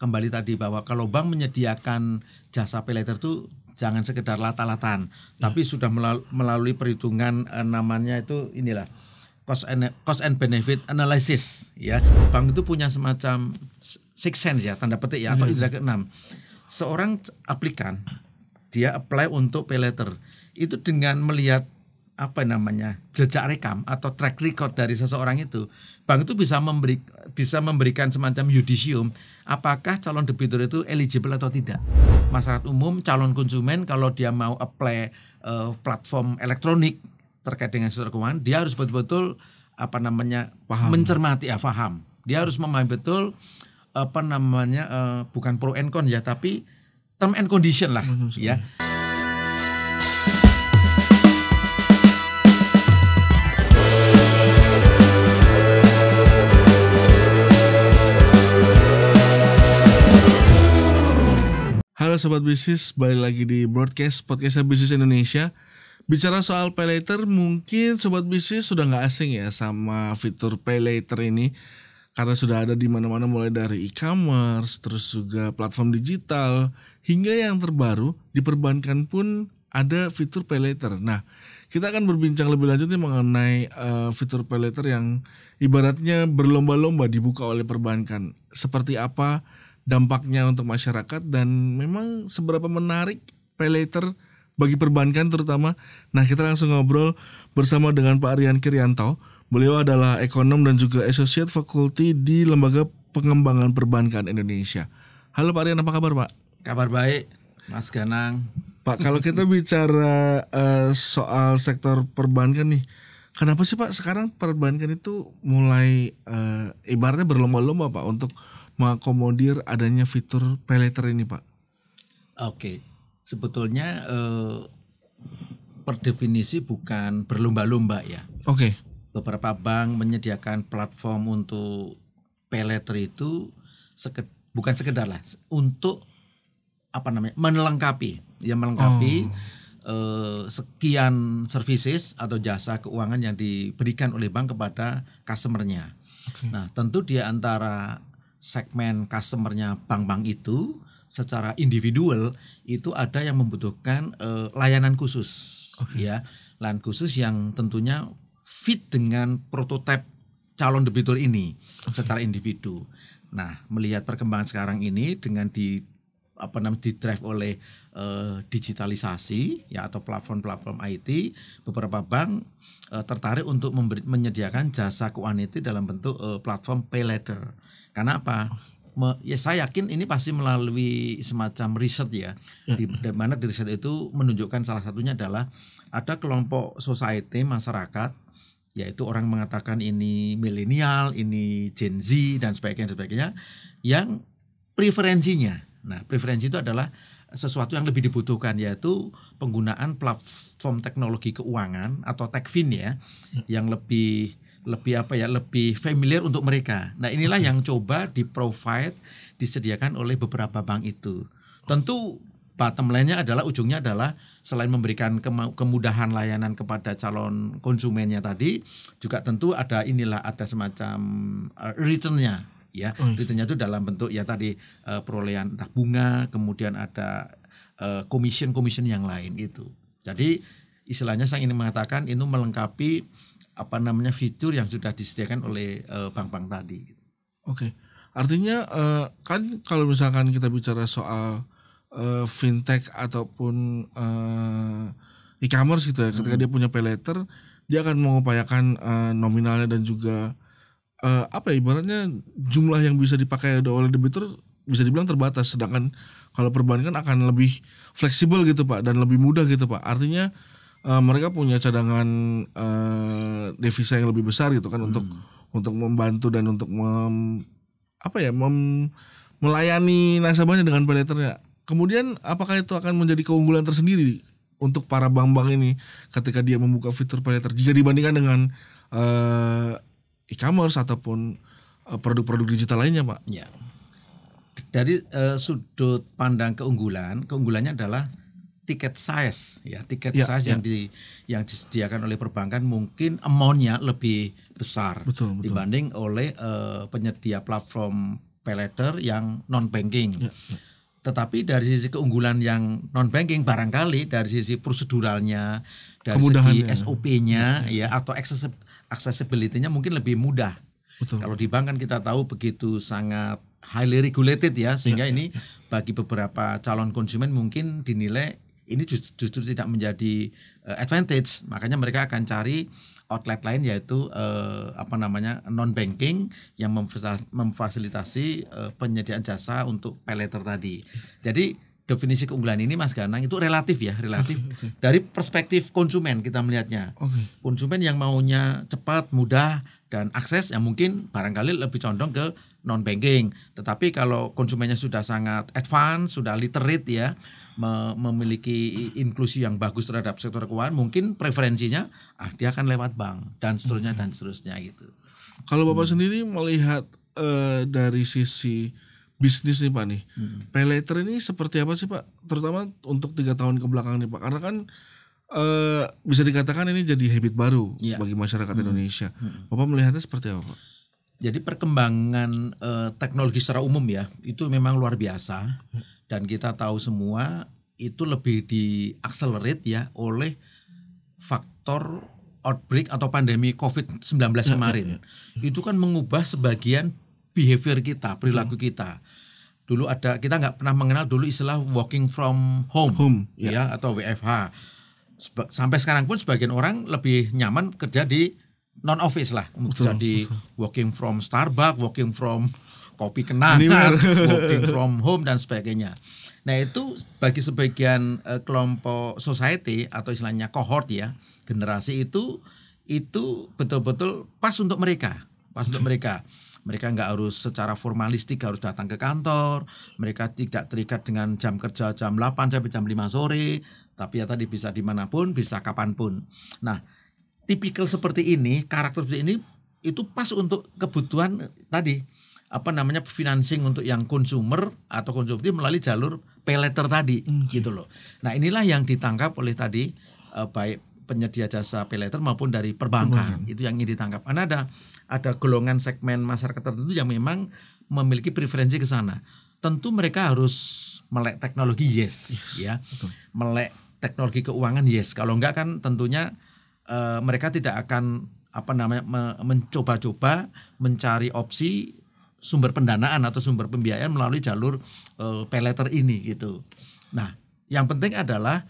kembali tadi bahwa kalau bank menyediakan jasa peleter later itu jangan sekedar lata-latan, ya. tapi sudah melalui perhitungan eh, namanya itu inilah cost and cost and benefit analysis ya. Bank itu punya semacam six sense ya, tanda petik ya, ya. atau iya. indra keenam. Seorang aplikan dia apply untuk peleter itu dengan melihat apa namanya jejak rekam atau track record dari seseorang itu bank itu bisa memberi bisa memberikan semacam yudisium apakah calon debitur itu eligible atau tidak. Masyarakat umum, calon konsumen kalau dia mau apply uh, platform elektronik terkait dengan sektor keuangan, dia harus betul-betul apa namanya paham. mencermati ya paham. Dia harus memahami betul apa namanya uh, bukan pro and con ya, tapi term and condition lah mm ya. sobat bisnis, balik lagi di broadcast podcast bisnis Indonesia. Bicara soal pay later, mungkin sobat bisnis sudah nggak asing ya sama fitur pay later ini karena sudah ada di mana-mana mulai dari e-commerce, terus juga platform digital, hingga yang terbaru di perbankan pun ada fitur pay later. Nah, kita akan berbincang lebih lanjut nih mengenai uh, fitur pay later yang ibaratnya berlomba-lomba dibuka oleh perbankan. Seperti apa? dampaknya untuk masyarakat dan memang seberapa menarik pay bagi perbankan terutama. Nah, kita langsung ngobrol bersama dengan Pak Aryan Kirianto. Beliau adalah ekonom dan juga associate faculty di Lembaga Pengembangan Perbankan Indonesia. Halo Pak Aryan, apa kabar Pak? Kabar baik, Mas Ganang. Pak, kalau kita bicara uh, soal sektor perbankan nih, kenapa sih Pak sekarang perbankan itu mulai uh, ibaratnya berlomba-lomba Pak untuk mengakomodir adanya fitur peleter ini, Pak? Oke. Sebetulnya eh, per definisi bukan berlomba-lomba ya. Oke. Beberapa bank menyediakan platform untuk peleter itu seke, bukan sekedar lah untuk apa namanya? melengkapi, ya melengkapi oh eh, sekian services atau jasa keuangan yang diberikan oleh bank kepada customernya. Okay. Nah, tentu dia antara segmen customernya bank-bank itu secara individual itu ada yang membutuhkan uh, layanan khusus okay. ya layanan khusus yang tentunya fit dengan prototipe calon debitur ini okay. secara individu. Nah, melihat perkembangan sekarang ini dengan di apa namanya di drive oleh uh, digitalisasi ya atau platform-platform IT beberapa bank uh, tertarik untuk memberi, menyediakan jasa keuangan itu dalam bentuk uh, platform pay letter karena apa me, ya saya yakin ini pasti melalui semacam riset ya, ya di, di mana di riset itu menunjukkan salah satunya adalah ada kelompok society masyarakat yaitu orang mengatakan ini milenial, ini Gen Z dan sebagainya dan sebagainya yang preferensinya Nah, preferensi itu adalah sesuatu yang lebih dibutuhkan yaitu penggunaan platform teknologi keuangan atau techfin ya hmm. yang lebih lebih apa ya lebih familiar untuk mereka. Nah, inilah yang coba di provide disediakan oleh beberapa bank itu. Tentu bottom line-nya adalah ujungnya adalah selain memberikan kemudahan layanan kepada calon konsumennya tadi juga tentu ada inilah ada semacam eh, return-nya ya. Oh, returnnya iya. itu dalam bentuk ya tadi uh, perolehan entah bunga, kemudian ada komision uh, komision yang lain itu. Jadi istilahnya saya ingin mengatakan itu melengkapi apa namanya fitur yang sudah disediakan oleh bank eh, bank-bank tadi. Gitu. Oke. Okay. Artinya uh, kan kalau misalkan kita bicara soal uh, fintech ataupun uh, e-commerce gitu ya, ketika hmm. dia punya pay later, dia akan mengupayakan uh, nominalnya dan juga uh, apa ya ibaratnya jumlah yang bisa dipakai oleh debitur bisa dibilang terbatas sedangkan kalau perbankan akan lebih fleksibel gitu Pak dan lebih mudah gitu Pak. Artinya uh, mereka punya cadangan uh, devisa yang lebih besar gitu kan hmm. untuk untuk membantu dan untuk mem, apa ya mem, melayani nasabahnya dengan peleternya Kemudian apakah itu akan menjadi keunggulan tersendiri untuk para bank-bank ini ketika dia membuka fitur peleter jika dibandingkan dengan uh, e-commerce ataupun e, produk-produk digital lainnya, Pak. Ya. Dari uh, sudut pandang keunggulan, keunggulannya adalah tiket size ya, tiket ya, size ya. yang di yang disediakan oleh perbankan mungkin amountnya lebih besar betul, betul. dibanding oleh uh, penyedia platform pay yang non banking. Ya, ya, Tetapi dari sisi keunggulan yang non banking barangkali dari sisi proseduralnya, dari segi SOP-nya ya, ya. ya atau akses accessibility mungkin lebih mudah. Betul. Kalau di bank kan kita tahu begitu sangat highly regulated ya sehingga ya, ini ya, ya. bagi beberapa calon konsumen mungkin dinilai ini justru, justru tidak menjadi uh, advantage makanya mereka akan cari outlet lain yaitu uh, apa namanya non banking yang memfasilitasi uh, penyediaan jasa untuk peleter tadi jadi definisi keunggulan ini Mas Ganang itu relatif ya, relatif dari perspektif konsumen kita melihatnya. Okay. Konsumen yang maunya cepat, mudah dan akses yang mungkin barangkali lebih condong ke non banking. Tetapi kalau konsumennya sudah sangat advance, sudah literate ya, memiliki inklusi yang bagus terhadap sektor keuangan, mungkin preferensinya ah dia akan lewat bank dan seterusnya okay. dan seterusnya gitu. Kalau Bapak hmm. sendiri melihat uh, dari sisi bisnis nih Pak nih. Hmm. Paylater ini seperti apa sih Pak? Terutama untuk tiga tahun ke nih Pak. Karena kan eh, bisa dikatakan ini jadi habit baru ya. bagi masyarakat hmm. Indonesia. Hmm. Bapak melihatnya seperti apa Pak? Jadi perkembangan eh, teknologi secara umum ya itu memang luar biasa dan kita tahu semua itu lebih di ya oleh faktor outbreak atau pandemi COVID-19 iya, iya, kemarin. Iya. Itu kan mengubah sebagian behavior kita, perilaku hmm. kita dulu ada kita nggak pernah mengenal dulu istilah working from home, home ya yeah. atau WFH. sampai sekarang pun sebagian orang lebih nyaman kerja di non office lah, betul, kerja di working from Starbucks, working from kopi kenangan, working from home dan sebagainya. Nah itu bagi sebagian uh, kelompok society atau istilahnya cohort ya generasi itu itu betul-betul pas untuk mereka, pas untuk mereka. Mereka nggak harus secara formalistik harus datang ke kantor. Mereka tidak terikat dengan jam kerja jam 8 sampai jam 5 sore. Tapi ya tadi bisa dimanapun, bisa kapanpun. Nah, tipikal seperti ini, karakter seperti ini itu pas untuk kebutuhan tadi apa namanya financing untuk yang konsumer atau konsumtif melalui jalur peleter tadi hmm, okay. gitu loh. Nah, inilah yang ditangkap oleh tadi eh, baik penyedia jasa pay later maupun dari perbankan. Itu yang ingin ditangkap. Karena ada ada golongan segmen masyarakat tertentu yang memang memiliki preferensi ke sana. Tentu mereka harus melek teknologi yes, yes. ya. Betul. Melek teknologi keuangan yes. Kalau enggak kan tentunya uh, mereka tidak akan apa namanya mencoba-coba mencari opsi sumber pendanaan atau sumber pembiayaan melalui jalur uh, eh, peleter ini gitu. Nah, yang penting adalah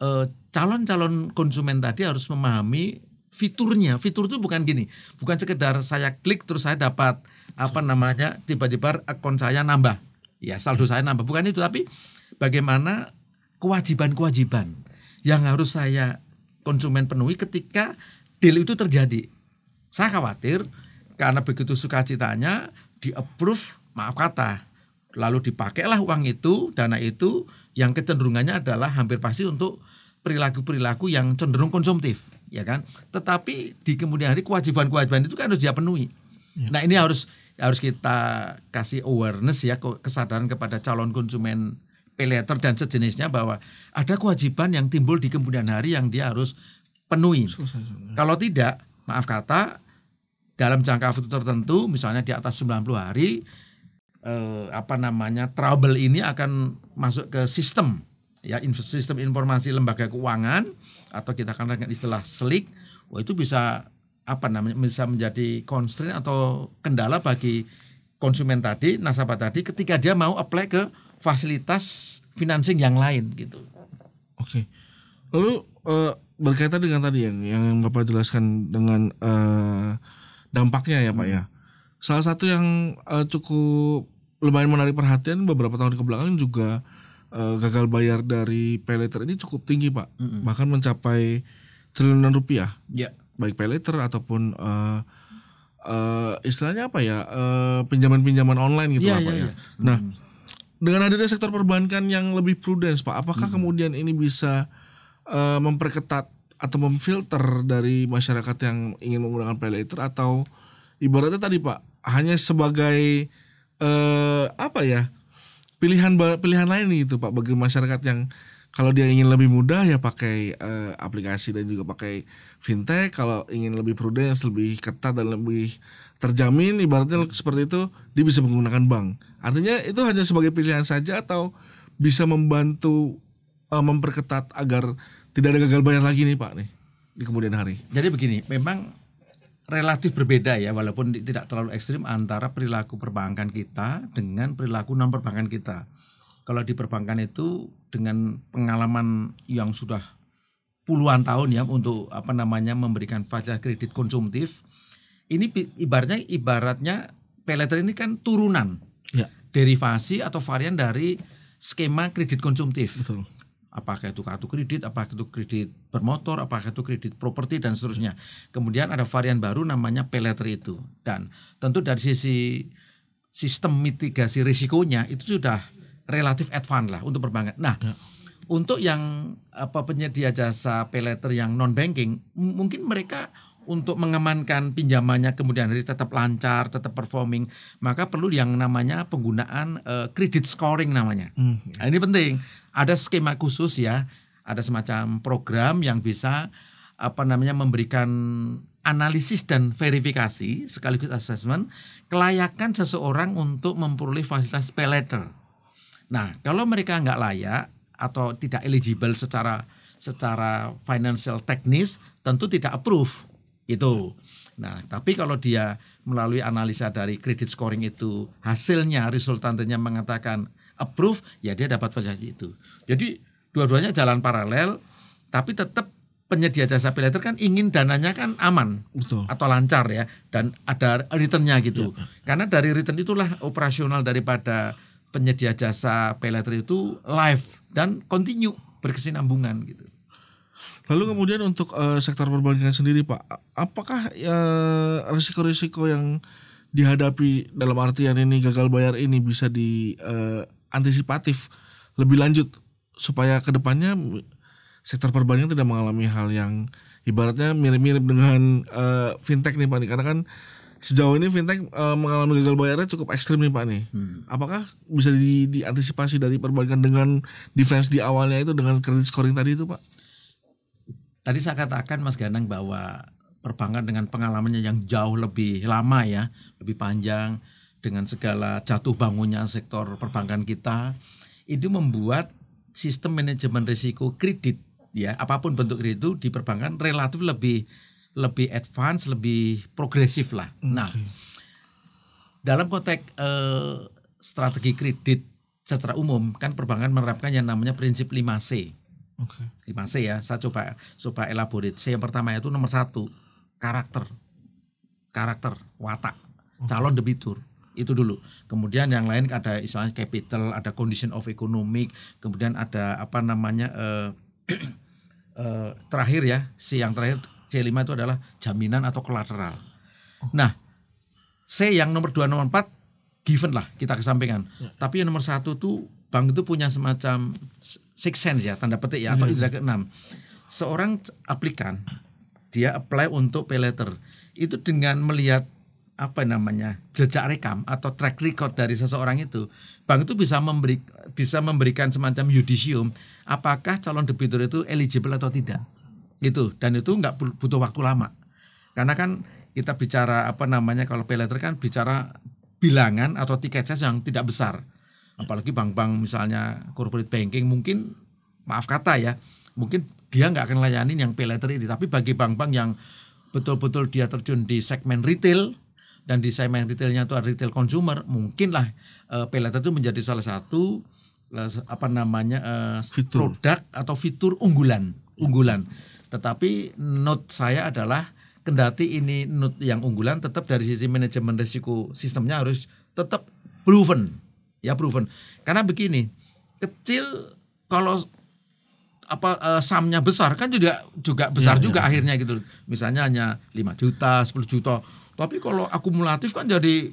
eh, calon-calon uh, konsumen tadi harus memahami fiturnya. Fitur itu bukan gini, bukan sekedar saya klik terus saya dapat apa namanya tiba-tiba akun saya nambah. Ya, saldo saya nambah. Bukan itu tapi bagaimana kewajiban-kewajiban yang harus saya konsumen penuhi ketika deal itu terjadi. Saya khawatir karena begitu sukacitanya di approve maaf kata lalu dipakailah uang itu dana itu yang kecenderungannya adalah hampir pasti untuk perilaku-perilaku yang cenderung konsumtif ya kan? Tetapi di kemudian hari kewajiban-kewajiban itu kan harus dia penuhi. Ya. Nah, ini harus harus kita kasih awareness ya kesadaran kepada calon konsumen peleter dan sejenisnya bahwa ada kewajiban yang timbul di kemudian hari yang dia harus penuhi. Susah, susah. Kalau tidak, maaf kata dalam jangka waktu tertentu misalnya di atas 90 hari eh, apa namanya trouble ini akan masuk ke sistem ya sistem informasi lembaga keuangan atau kita akan dengan istilah SLIK, wah itu bisa apa namanya bisa menjadi constraint atau kendala bagi konsumen tadi, nasabah tadi ketika dia mau apply ke fasilitas financing yang lain gitu. Oke. Lalu uh, berkaitan dengan tadi yang yang Bapak jelaskan dengan uh, dampaknya ya Pak ya. Salah satu yang uh, cukup lumayan menarik perhatian beberapa tahun kebelakang juga uh, gagal bayar dari pay ini cukup tinggi pak, mm -hmm. bahkan mencapai triliunan rupiah. Yeah. Baik pay ataupun uh, uh, istilahnya apa ya pinjaman-pinjaman uh, online gitu yeah, apa yeah, ya. Yeah. Ya, ya. ya. Nah mm. dengan adanya sektor perbankan yang lebih prudent, pak, apakah mm. kemudian ini bisa uh, memperketat atau memfilter dari masyarakat yang ingin menggunakan pay atau ibaratnya tadi pak hanya sebagai uh, apa ya? pilihan pilihan lain nih itu Pak bagi masyarakat yang kalau dia ingin lebih mudah ya pakai uh, aplikasi dan juga pakai fintech. Kalau ingin lebih prudent, lebih ketat dan lebih terjamin, ibaratnya seperti itu, dia bisa menggunakan bank. Artinya itu hanya sebagai pilihan saja atau bisa membantu uh, memperketat agar tidak ada gagal bayar lagi nih Pak nih di kemudian hari. Jadi begini, memang relatif berbeda ya walaupun tidak terlalu ekstrim antara perilaku perbankan kita dengan perilaku non perbankan kita. Kalau di perbankan itu dengan pengalaman yang sudah puluhan tahun ya untuk apa namanya memberikan fasilitas kredit konsumtif ini ibaratnya ibaratnya peleter ini kan turunan ya. derivasi atau varian dari skema kredit konsumtif. Betul apakah itu kartu kredit, apakah itu kredit bermotor, apakah itu kredit properti dan seterusnya. Kemudian ada varian baru namanya peleter itu. Dan tentu dari sisi sistem mitigasi risikonya itu sudah relatif advance lah untuk perbankan. Nah, ya. untuk yang apa penyedia jasa peleter yang non banking, mungkin mereka untuk mengamankan pinjamannya kemudian hari tetap lancar, tetap performing, maka perlu yang namanya penggunaan uh, scoring namanya. Hmm. Nah, ini penting ada skema khusus ya, ada semacam program yang bisa apa namanya memberikan analisis dan verifikasi sekaligus assessment kelayakan seseorang untuk memperoleh fasilitas pay letter. Nah, kalau mereka nggak layak atau tidak eligible secara secara financial teknis tentu tidak approve itu. Nah, tapi kalau dia melalui analisa dari credit scoring itu hasilnya resultantenya mengatakan approve ya dia dapat fasilitas itu. Jadi dua-duanya jalan paralel tapi tetap penyedia jasa pay kan ingin dananya kan aman Betul. atau lancar ya dan ada returnnya gitu ya. ya. karena dari return itulah operasional daripada penyedia jasa pay itu live dan continue berkesinambungan gitu lalu kemudian untuk uh, sektor perbankan sendiri pak apakah risiko eh, risiko-risiko yang dihadapi dalam artian ini gagal bayar ini bisa di uh, antisipatif lebih lanjut supaya kedepannya sektor perbankan tidak mengalami hal yang ibaratnya mirip-mirip dengan uh, fintech nih pak nih karena kan sejauh ini fintech uh, mengalami gagal bayarnya cukup ekstrim nih pak nih hmm. apakah bisa di, diantisipasi dari perbankan dengan defense di awalnya itu dengan credit scoring tadi itu pak tadi saya katakan mas Ganang bahwa perbankan dengan pengalamannya yang jauh lebih lama ya lebih panjang dengan segala jatuh bangunnya sektor perbankan kita itu membuat sistem manajemen risiko kredit ya apapun bentuk kredit itu di perbankan relatif lebih lebih advance lebih progresif lah. Okay. Nah dalam konteks eh, strategi kredit secara umum kan perbankan menerapkan yang namanya prinsip 5C. lima Okay. 5C ya saya coba coba elaborate. C yang pertama itu nomor satu karakter karakter watak calon debitur itu dulu. Kemudian yang lain ada istilahnya capital, ada condition of economic, kemudian ada apa namanya eh, eh, terakhir ya, si yang terakhir C5 itu adalah jaminan atau collateral oh. Nah, C yang nomor 2 nomor 4 given lah kita kesampingan. Ya. Tapi yang nomor satu tuh bank itu punya semacam six sense ya, tanda petik ya, ya. atau hmm. indra keenam. Seorang aplikan dia apply untuk pay letter. Itu dengan melihat apa namanya jejak rekam atau track record dari seseorang itu bank itu bisa memberi bisa memberikan semacam judisium apakah calon debitur itu eligible atau tidak gitu dan itu nggak butuh waktu lama karena kan kita bicara apa namanya kalau pay kan bicara bilangan atau tiket size yang tidak besar apalagi bank-bank misalnya corporate banking mungkin maaf kata ya mungkin dia nggak akan layanin yang pay ini tapi bagi bank-bank yang betul-betul dia terjun di segmen retail dan di segmen retailnya itu ada retail consumer, mungkinlah uh, eh, pay itu menjadi salah satu uh, apa namanya uh, fitur. produk atau fitur unggulan, unggulan. Tetapi note saya adalah kendati ini note yang unggulan tetap dari sisi manajemen risiko sistemnya harus tetap proven. Ya proven. Karena begini, kecil kalau apa uh, samnya besar kan juga juga besar ya, juga ya. akhirnya gitu. Misalnya hanya 5 juta, 10 juta tapi kalau akumulatif kan jadi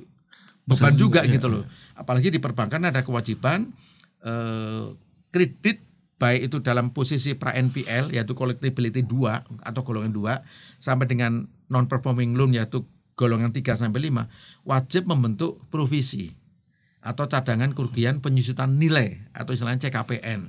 beban Besar juga, juga ya, gitu loh. Iya. Apalagi di perbankan ada kewajiban eh, kredit baik itu dalam posisi pra NPL yaitu collectibility 2 atau golongan 2 sampai dengan non performing loan yaitu golongan 3 sampai 5 wajib membentuk provisi atau cadangan kerugian penyusutan nilai atau istilahnya CKPN.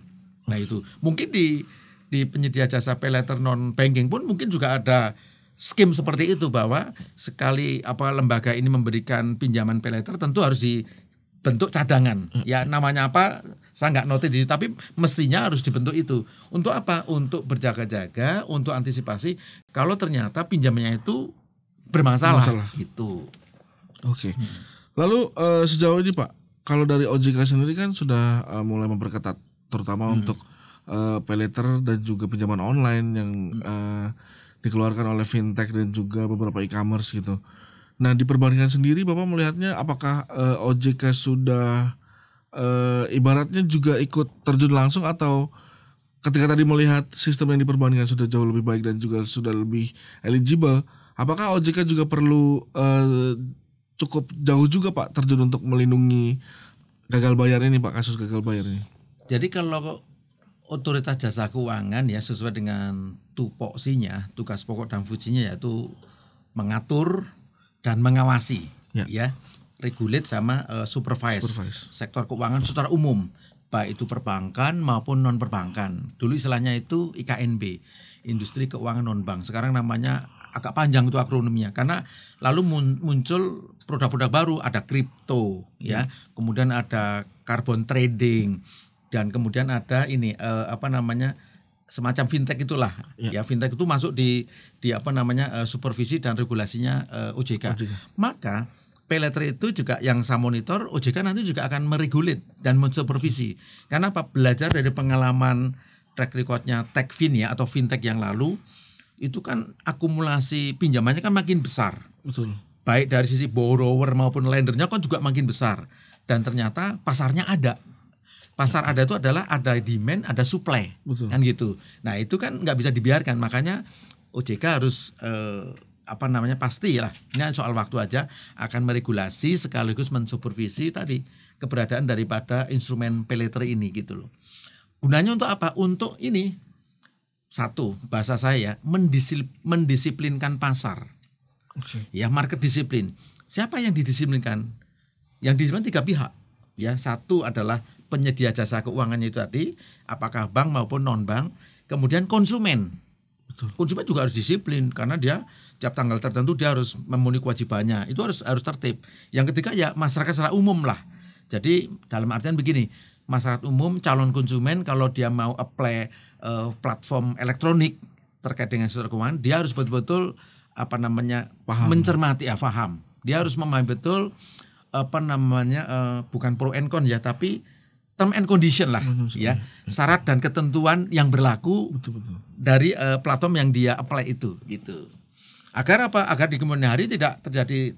Nah itu mungkin di di penyedia jasa pay letter non banking pun mungkin juga ada skim seperti itu bahwa sekali apa lembaga ini memberikan pinjaman peleter tentu harus dibentuk cadangan. Hmm. Ya namanya apa saya nggak notice di tapi mestinya harus dibentuk itu. Untuk apa? Untuk berjaga-jaga, untuk antisipasi kalau ternyata pinjamannya itu bermasalah Masalah. gitu. Oke. Okay. Hmm. Lalu uh, sejauh ini Pak, kalau dari OJK sendiri kan sudah uh, mulai memperketat terutama hmm. untuk uh, eh, peleter dan juga pinjaman online yang hmm. uh, dikeluarkan oleh fintech dan juga beberapa e-commerce gitu. Nah, di perbandingan sendiri Bapak melihatnya apakah uh, eh, OJK sudah uh, ibaratnya juga ikut terjun langsung atau ketika tadi melihat sistem yang diperbandingkan sudah jauh lebih baik dan juga sudah lebih eligible, apakah OJK juga perlu uh, cukup jauh juga Pak terjun untuk melindungi gagal bayar ini Pak kasus gagal bayar ini? Jadi kalau otoritas jasa keuangan ya sesuai dengan tupoksinya tugas pokok dan fungsinya yaitu mengatur dan mengawasi ya, ya regulate sama uh, supervise, supervise sektor keuangan secara umum baik itu perbankan maupun non perbankan dulu istilahnya itu IKNB industri keuangan non bank sekarang namanya agak panjang itu akronimnya karena lalu muncul produk-produk baru ada kripto ya. ya kemudian ada carbon trading dan kemudian ada ini eh, apa namanya semacam fintech itulah ya, ya fintech itu masuk di di apa namanya eh, supervisi dan regulasinya eh, OJK. OJK. Maka peleter itu juga yang saya monitor OJK nanti juga akan meregulit dan mensupervisi. Karena apa? Belajar dari pengalaman track recordnya Techfin ya atau fintech yang lalu itu kan akumulasi pinjamannya kan makin besar. Betul. Baik dari sisi borrower maupun lendernya kan juga makin besar dan ternyata pasarnya ada pasar ada itu adalah ada demand, ada supply, Betul. kan gitu. Nah itu kan nggak bisa dibiarkan, makanya OJK harus eh, apa namanya pasti lah. Ini kan soal waktu aja akan meregulasi sekaligus mensupervisi tadi keberadaan daripada instrumen peleter ini gitu loh. Gunanya untuk apa? Untuk ini satu bahasa saya mendisipl mendisiplinkan pasar. Okay. Ya market disiplin. Siapa yang didisiplinkan? Yang disiplin tiga pihak. Ya satu adalah penyedia jasa keuangannya itu tadi, apakah bank maupun non bank, kemudian konsumen. Betul. Konsumen juga harus disiplin karena dia tiap tanggal tertentu dia harus memenuhi kewajibannya. Itu harus harus tertib. Yang ketiga ya masyarakat secara umum lah. Jadi dalam artian begini, masyarakat umum calon konsumen kalau dia mau apply uh, platform elektronik terkait dengan sektor keuangan, dia harus betul-betul apa namanya paham. mencermati ya paham. Dia harus memahami betul apa namanya uh, bukan pro and con ya, tapi term and condition lah mhm, ya. betul, ya syarat dan ketentuan yang berlaku betul, betul. dari uh, platform yang dia apply itu gitu agar apa agar di kemudian hari tidak terjadi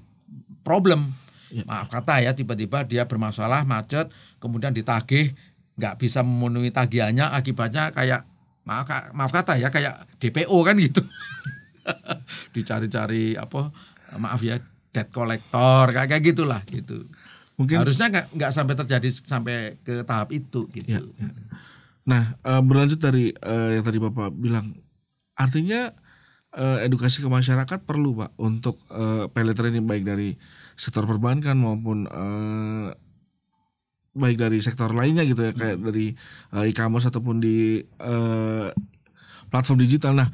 problem ya. maaf kata ya tiba-tiba dia bermasalah macet kemudian ditagih nggak bisa memenuhi tagihannya akibatnya kayak maaf maaf kata ya kayak DPO kan gitu dicari-cari apa maaf ya debt collector kayak, kayak gitulah gitu Mungkin harusnya nggak nggak sampai terjadi sampai ke tahap itu gitu. Ya, ya. Nah, e, berlanjut dari e, yang tadi Bapak bilang, artinya e, edukasi ke masyarakat perlu Pak untuk e, pilot training baik dari sektor perbankan maupun e, baik dari sektor lainnya gitu ya hmm. kayak dari e, e-commerce ataupun di e, platform digital. Nah,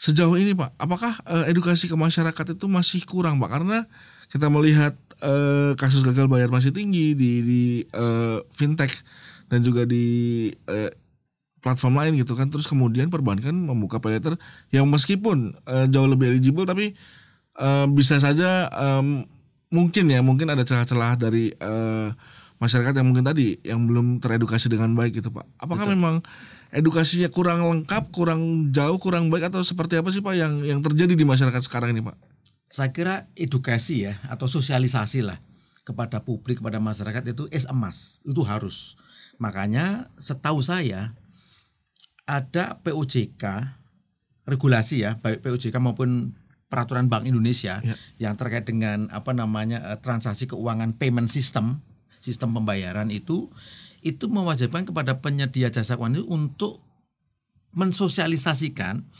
sejauh ini Pak, apakah e, edukasi ke masyarakat itu masih kurang Pak? Karena kita melihat uh, kasus gagal bayar masih tinggi di di uh, fintech dan juga di uh, platform lain gitu kan. Terus kemudian perbankan kan membuka pay yang meskipun uh, jauh lebih eligible tapi uh, bisa saja um, mungkin ya mungkin ada celah-celah dari uh, masyarakat yang mungkin tadi yang belum teredukasi dengan baik gitu pak. Apakah Betul. memang edukasinya kurang lengkap, kurang jauh, kurang baik atau seperti apa sih pak yang yang terjadi di masyarakat sekarang ini pak? saya kira edukasi ya atau sosialisasi lah kepada publik kepada masyarakat itu es emas itu harus makanya setahu saya ada POJK regulasi ya baik POJK maupun peraturan Bank Indonesia ya. yang terkait dengan apa namanya eh, transaksi keuangan payment system sistem pembayaran itu itu mewajibkan kepada penyedia jasa keuangan itu untuk mensosialisasikan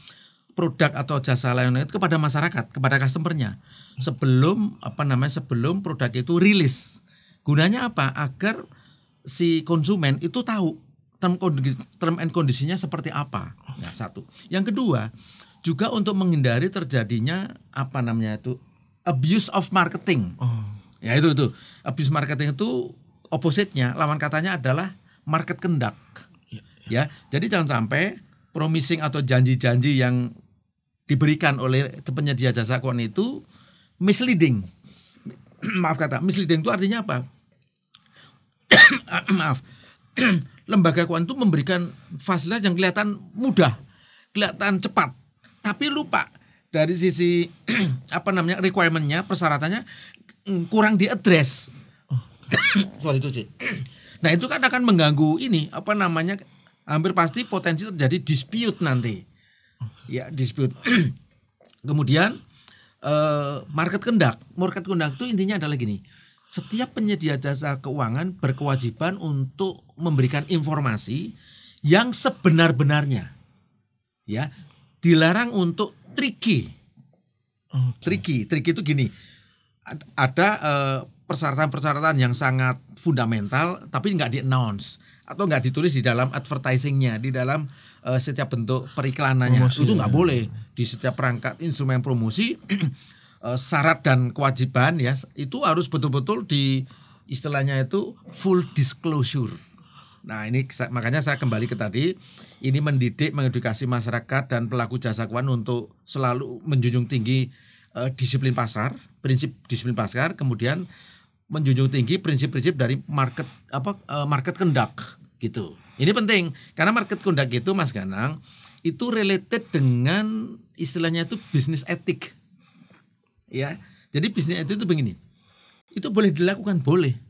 produk atau jasa layanan itu kepada masyarakat, kepada customernya sebelum apa namanya sebelum produk itu rilis. Gunanya apa? Agar si konsumen itu tahu term, term and kondisinya seperti apa. Ya, satu. Yang kedua, juga untuk menghindari terjadinya apa namanya itu abuse of marketing. Oh. Ya itu itu. Abuse marketing itu opposite-nya lawan katanya adalah market kendak. Ya, ya. ya. Jadi jangan sampai promising atau janji-janji yang diberikan oleh penyedia jasa kon itu misleading. Maaf kata, misleading itu artinya apa? Maaf. Lembaga keuangan itu memberikan fasilitas yang kelihatan mudah, kelihatan cepat, tapi lupa dari sisi apa namanya requirementnya persyaratannya mm, kurang diadres. Oh. Sorry itu sih. Nah itu kan akan mengganggu ini apa namanya hampir pasti potensi terjadi dispute nanti ya dispute. Kemudian uh, market kendak, market kendak itu intinya adalah gini. Setiap penyedia jasa keuangan berkewajiban untuk memberikan informasi yang sebenar-benarnya. Ya, dilarang untuk tricky. Okay. Tricky, tricky itu gini. Ada persyaratan eh, persyaratan-persyaratan yang sangat fundamental tapi nggak di announce atau nggak ditulis di dalam advertisingnya di dalam uh, setiap bentuk periklanannya promosi, itu nggak ya. boleh di setiap perangkat instrumen promosi uh, syarat dan kewajiban ya itu harus betul-betul di istilahnya itu full disclosure. Nah ini makanya saya kembali ke tadi ini mendidik mengedukasi masyarakat dan pelaku jasa keuangan untuk selalu menjunjung tinggi uh, disiplin pasar prinsip disiplin pasar kemudian menjunjung tinggi prinsip-prinsip dari market apa uh, market kendak gitu. Ini penting karena market conduct itu Mas Ganang itu related dengan istilahnya itu bisnis etik. Ya. Jadi bisnis etik itu begini. Itu boleh dilakukan, boleh.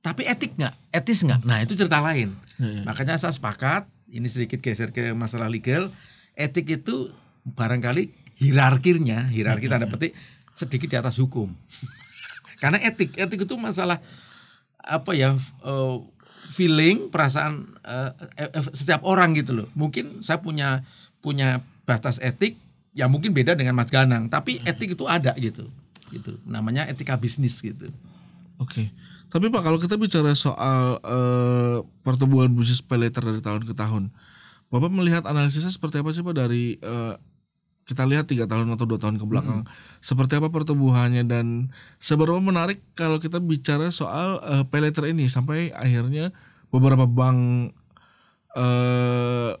Tapi etik nggak? Etis nggak? Nah, itu cerita lain. Hmm. Makanya saya sepakat, ini sedikit geser ke masalah legal. Etik itu barangkali hierarkinya, hierarki tanda petik sedikit di atas hukum. Karena etik, etik itu masalah apa ya? Uh, feeling perasaan uh, setiap orang gitu loh mungkin saya punya punya batas etik ya mungkin beda dengan Mas Ganang tapi hmm. etik itu ada gitu gitu namanya etika bisnis gitu oke okay. tapi Pak kalau kita bicara soal uh, pertumbuhan bisnis peleter dari tahun ke tahun Bapak melihat analisisnya seperti apa sih Pak dari uh, kita lihat tiga tahun atau dua tahun ke belakang hmm. seperti apa pertumbuhannya dan seberapa menarik kalau kita bicara soal uh, eh, pay later ini sampai akhirnya beberapa bank uh,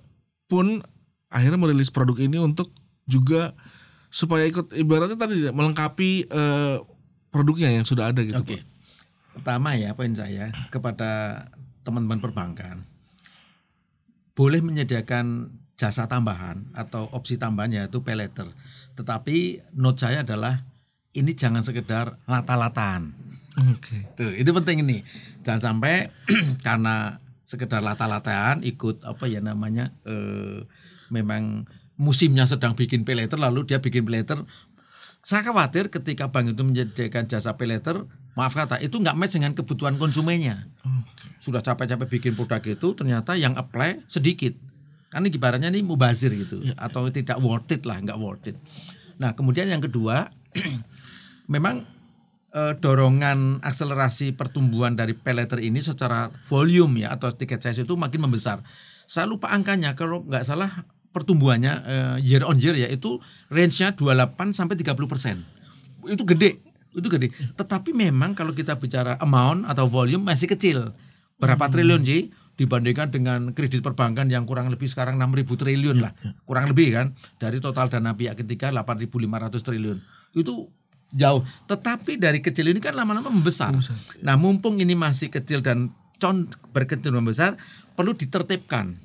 pun akhirnya merilis produk ini untuk juga supaya ikut ibaratnya tadi melengkapi uh, produknya yang sudah ada gitu. Oke. Okay. Pertama ya poin saya kepada teman-teman perbankan boleh menyediakan jasa tambahan atau opsi tambahan itu pay letter. Tetapi note saya adalah ini jangan sekedar lata-lataan. Oke. Okay. itu penting ini. Jangan sampai karena sekedar lata-lataan ikut apa ya namanya eh, memang musimnya sedang bikin pay letter lalu dia bikin pay letter. Saya khawatir ketika bank itu menyediakan jasa pay letter, maaf kata itu nggak match dengan kebutuhan konsumennya. Okay. Sudah capek-capek bikin produk itu ternyata yang apply sedikit karena ibaratnya ini mubazir gitu ya. atau tidak worth it lah, nggak worth it. Nah, kemudian yang kedua memang e, dorongan akselerasi pertumbuhan dari peleter ini secara volume ya atau tiket size itu makin membesar. Saya lupa angkanya kalau nggak salah pertumbuhannya e, year on year ya itu range-nya 28 sampai 30 persen. Itu gede, itu gede. Iya. Tetapi memang kalau kita bicara amount atau volume masih kecil. Berapa hmm. triliun sih? dibandingkan dengan kredit perbankan yang kurang lebih sekarang 6.000 triliun lah. Iya, iya. Kurang lebih kan dari total dana pihak ketiga 8.500 triliun. Itu jauh. Tetapi dari kecil ini kan lama-lama membesar. Iya. Nah, mumpung ini masih kecil dan con berkecil membesar, perlu ditertibkan.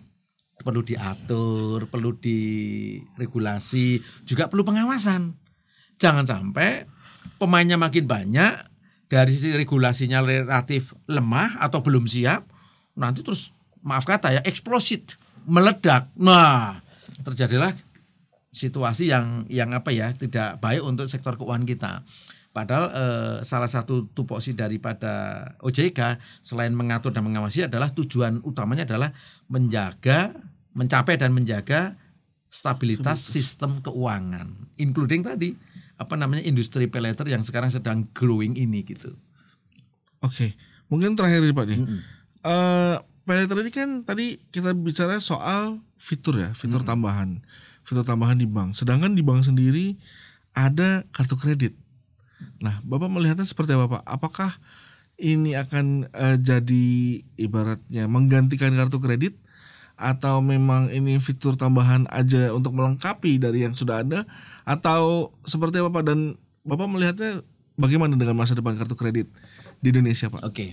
Perlu diatur, perlu diregulasi, juga perlu pengawasan. Jangan sampai pemainnya makin banyak dari sisi regulasinya relatif lemah atau belum siap, nanti terus maaf kata ya eksplosif meledak. Nah, terjadilah situasi yang yang apa ya tidak baik untuk sektor keuangan kita. Padahal eh, salah satu tupoksi daripada OJK selain mengatur dan mengawasi adalah tujuan utamanya adalah menjaga, mencapai dan menjaga stabilitas sistem keuangan, including tadi apa namanya industri peleter yang sekarang sedang growing ini gitu. Oke, mungkin terakhir nih Pak Mm -hmm uh, eh, ini kan tadi kita bicara soal fitur ya, fitur hmm. tambahan, fitur tambahan di bank. Sedangkan di bank sendiri ada kartu kredit. Nah, Bapak melihatnya seperti apa, Pak? Apakah ini akan uh, jadi ibaratnya menggantikan kartu kredit atau memang ini fitur tambahan aja untuk melengkapi dari yang sudah ada atau seperti apa Pak dan Bapak melihatnya bagaimana dengan masa depan kartu kredit di Indonesia, Pak? Oke. Okay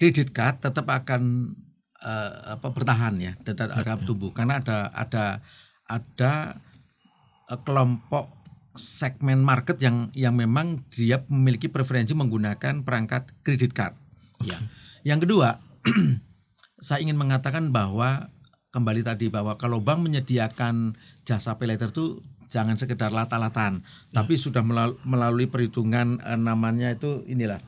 kredit card tetap akan uh, apa bertahan ya, tetap akan ya. tumbuh karena ada ada ada eh, kelompok segmen market yang yang memang dia memiliki preferensi menggunakan perangkat kredit card. Okay. Ya. Yang kedua, saya ingin mengatakan bahwa kembali tadi bahwa kalau bank menyediakan jasa pay later itu jangan sekedar lata-latan, ya. tapi sudah melalui perhitungan eh, namanya itu inilah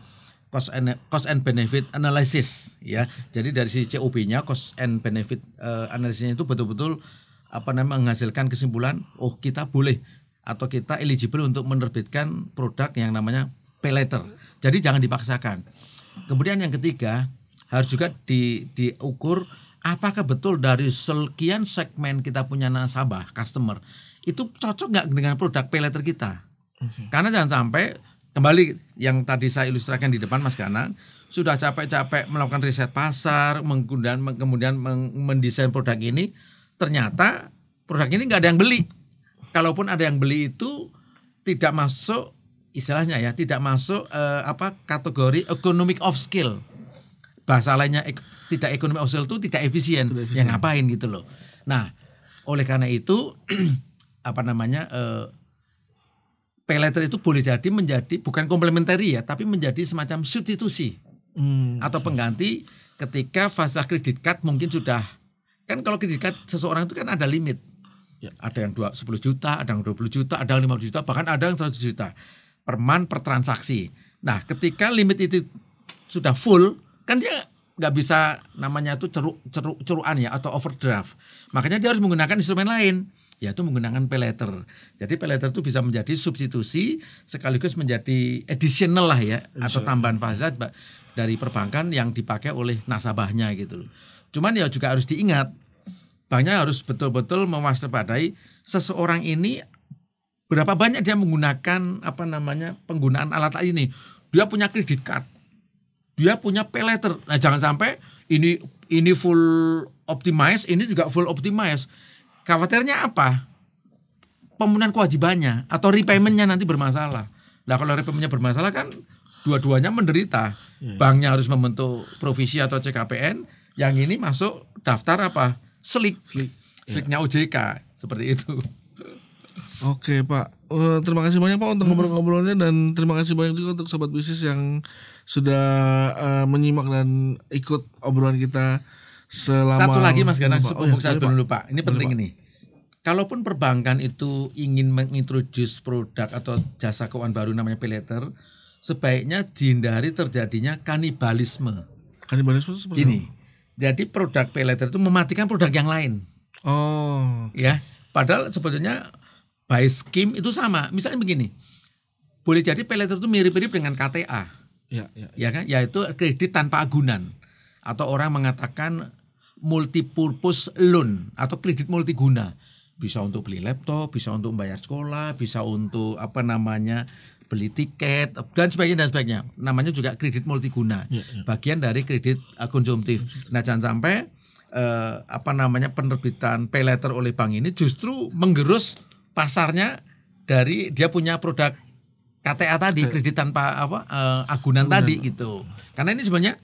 cost and cost and benefit analysis ya. Jadi dari sisi COB-nya cost and benefit uh, eh, analisisnya itu betul-betul apa namanya menghasilkan kesimpulan oh kita boleh atau kita eligible untuk menerbitkan produk yang namanya pay letter. Jadi jangan dipaksakan. Kemudian yang ketiga harus juga di diukur apakah betul dari sekian segmen kita punya nasabah customer itu cocok nggak dengan produk pay letter kita. Okay. Karena jangan sampai kembali yang tadi saya ilustrasikan di depan Mas Ganang sudah capek-capek melakukan riset pasar, kemudian kemudian mendesain produk ini, ternyata produk ini nggak ada yang beli. Kalaupun ada yang beli itu tidak masuk istilahnya ya, tidak masuk eh, apa kategori economic of skill. Bahasa lainnya ek, tidak economic of skill itu tidak efisien. Yang ngapain gitu loh. Nah, oleh karena itu apa namanya eh, pay letter itu boleh jadi menjadi bukan komplementari ya, tapi menjadi semacam substitusi hmm. atau pengganti ketika fasilitas kredit card mungkin sudah kan kalau kredit card seseorang itu kan ada limit. Ya. Ada yang 2, 10 juta, ada yang 20 juta, ada yang 50 juta, bahkan ada yang 100 juta per man per transaksi. Nah, ketika limit itu sudah full, kan dia nggak bisa namanya itu ceruk ceruk ceruan ya atau overdraft. Makanya dia harus menggunakan instrumen lain yaitu menggunakan pay peleter. Jadi pay peleter itu bisa menjadi substitusi sekaligus menjadi additional lah ya atau tambahan fasilitas dari perbankan yang dipakai oleh nasabahnya gitu Cuman ya juga harus diingat banknya harus betul-betul mewaspadai seseorang ini berapa banyak dia menggunakan apa namanya penggunaan alat ini. Dia punya kredit card. Dia punya pay peleter. Nah, jangan sampai ini ini full optimize, ini juga full optimize Khawatirnya apa? Pemenuhan kewajibannya atau repaymentnya nanti bermasalah. Nah kalau repaymentnya bermasalah kan dua-duanya menderita. Yeah. Banknya harus membentuk provisi atau CKPN, yang ini masuk daftar apa? Selik. Selik. Seliknya yeah. OJK, seperti itu. Oke, Pak. Uh, terima kasih banyak Pak untuk hmm. ngobrol-ngobrolnya dan terima kasih banyak juga untuk sobat bisnis yang sudah uh, menyimak dan ikut obrolan kita selama Satu lagi Mas Ganang, oh, iya, saya belum lupa. Ini penting lupa. ini. Kalaupun perbankan itu ingin mengintroduce produk atau jasa keuangan baru namanya peleter sebaiknya dihindari terjadinya kanibalisme. Kanibalisme itu seperti ini. Jadi produk peleter itu mematikan produk yang lain. Oh. Ya, padahal sebetulnya by scheme itu sama. Misalnya begini. Boleh jadi peleter itu mirip-mirip dengan KTA. Ya, ya, ya. ya kan? Yaitu kredit tanpa agunan atau orang mengatakan multipurpose loan atau kredit multiguna. Bisa untuk beli laptop, bisa untuk membayar sekolah, bisa untuk apa namanya beli tiket dan sebagainya dan sebagainya. Namanya juga kredit multiguna. Ya, ya. Bagian dari kredit uh, konsumtif. Nah, jangan sampai eh, apa namanya penerbitan pay letter oleh bank ini justru menggerus pasarnya dari dia punya produk KTA tadi kredit tanpa apa eh, agunan tadi gitu. Karena ini sebenarnya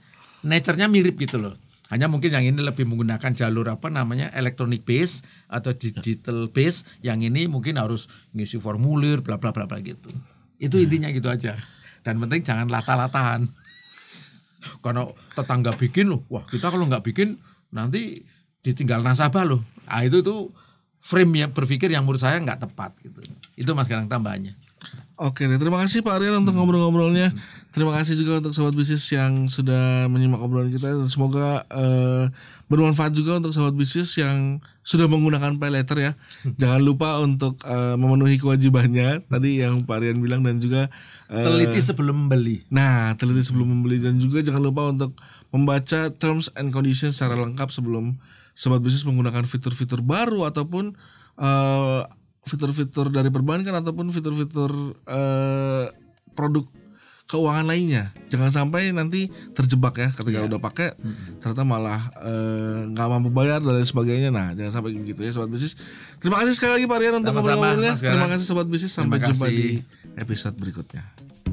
nature-nya mirip gitu loh hanya mungkin yang ini lebih menggunakan jalur apa namanya elektronik base atau digital base, yang ini mungkin harus ngisi formulir bla bla bla bla gitu. Itu hmm. intinya gitu aja. Dan penting jangan lata-latahan. Karena tetangga bikin loh, wah kita kalau nggak bikin nanti ditinggal nasabah loh. Ah itu tuh frame yang berpikir yang menurut saya nggak tepat gitu. Itu Mas sekarang tambahannya. Oke, terima kasih Pak Aryan untuk hmm. ngobrol-ngobrolnya. Hmm. Terima kasih juga untuk sobat bisnis yang sudah menyimak obrolan kita. dan Semoga uh, bermanfaat juga untuk sobat bisnis yang sudah menggunakan pay letter ya. Hmm. Jangan lupa untuk uh, memenuhi kewajibannya tadi yang Pak Rian bilang dan juga uh, teliti sebelum membeli. Nah, teliti sebelum membeli dan juga jangan lupa untuk membaca terms and conditions secara lengkap sebelum sobat bisnis menggunakan fitur-fitur baru ataupun fitur fitur-fitur dari perbankan ataupun fitur-fitur produk keuangan lainnya. Jangan sampai nanti terjebak ya ketika ya. udah pakai hmm. ternyata malah eh, nggak e, mampu bayar dan lain sebagainya. Nah, jangan sampai begitu ya sobat bisnis. Terima kasih sekali lagi Pak Rian untuk ngobrol-ngobrolnya. Terima kasih sobat bisnis sampai jumpa di episode berikutnya.